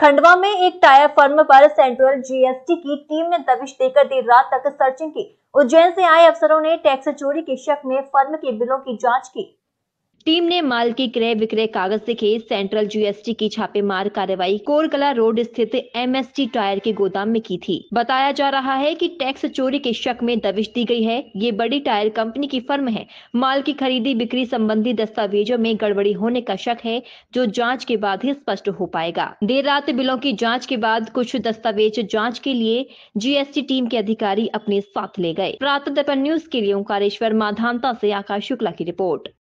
खंडवा में एक tyre firm पर सेंट्रल जीएसटी की टीम ने दबिश देकर देर रात तक सर्चिंग की उज्जैन से आए अफसरों ने टैक्स चोरी के शक में फर्म के बिलों की जांच की टीम ने माल की क्रय विक्रय कागज दिखे सेंट्रल जीएसटी की छापेमार कार्रवाई कोरकला रोड स्थित एमएसटी टायर के गोदाम में की थी बताया जा रहा है कि टैक्स चोरी के शक में दबिश दी गई है ये बड़ी टायर कंपनी की फर्म है माल की खरीदी बिक्री संबंधी दस्तावेजों में गड़बड़ी होने का शक है जो जाँच के बाद ही स्पष्ट हो पाएगा देर रात बिलों की जाँच के बाद कुछ दस्तावेज जाँच के लिए जीएसटी टीम के अधिकारी अपने साथ ले गए प्रातः न्यूज के लिए ओंकारेश्वर माधानता ऐसी आकाश शुक्ला की रिपोर्ट